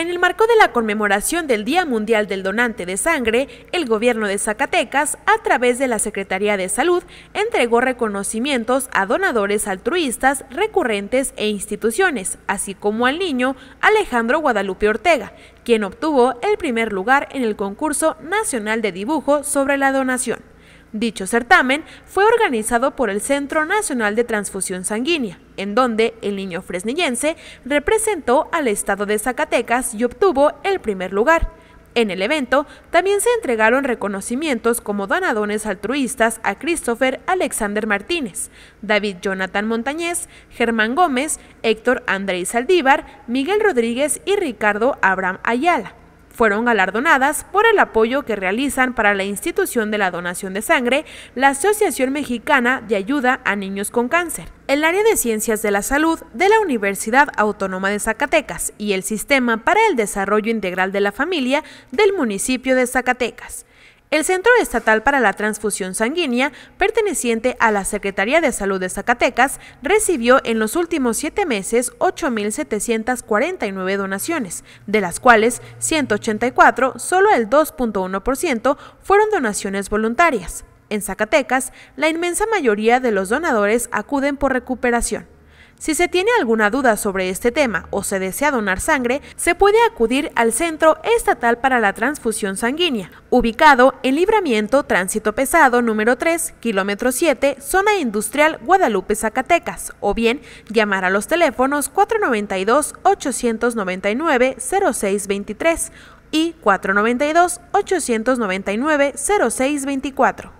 En el marco de la conmemoración del Día Mundial del Donante de Sangre, el gobierno de Zacatecas, a través de la Secretaría de Salud, entregó reconocimientos a donadores altruistas, recurrentes e instituciones, así como al niño Alejandro Guadalupe Ortega, quien obtuvo el primer lugar en el concurso nacional de dibujo sobre la donación. Dicho certamen fue organizado por el Centro Nacional de Transfusión Sanguínea, en donde el niño fresnillense representó al estado de Zacatecas y obtuvo el primer lugar. En el evento también se entregaron reconocimientos como donadones altruistas a Christopher Alexander Martínez, David Jonathan Montañez, Germán Gómez, Héctor Andrés Saldívar, Miguel Rodríguez y Ricardo Abraham Ayala fueron galardonadas por el apoyo que realizan para la institución de la donación de sangre, la Asociación Mexicana de Ayuda a Niños con Cáncer, el área de Ciencias de la Salud de la Universidad Autónoma de Zacatecas y el Sistema para el Desarrollo Integral de la Familia del municipio de Zacatecas. El Centro Estatal para la Transfusión Sanguínea, perteneciente a la Secretaría de Salud de Zacatecas, recibió en los últimos siete meses 8.749 donaciones, de las cuales 184, solo el 2.1%, fueron donaciones voluntarias. En Zacatecas, la inmensa mayoría de los donadores acuden por recuperación. Si se tiene alguna duda sobre este tema o se desea donar sangre, se puede acudir al Centro Estatal para la Transfusión Sanguínea, ubicado en Libramiento Tránsito Pesado número 3, kilómetro 7, zona industrial Guadalupe, Zacatecas, o bien llamar a los teléfonos 492-899-0623 y 492-899-0624.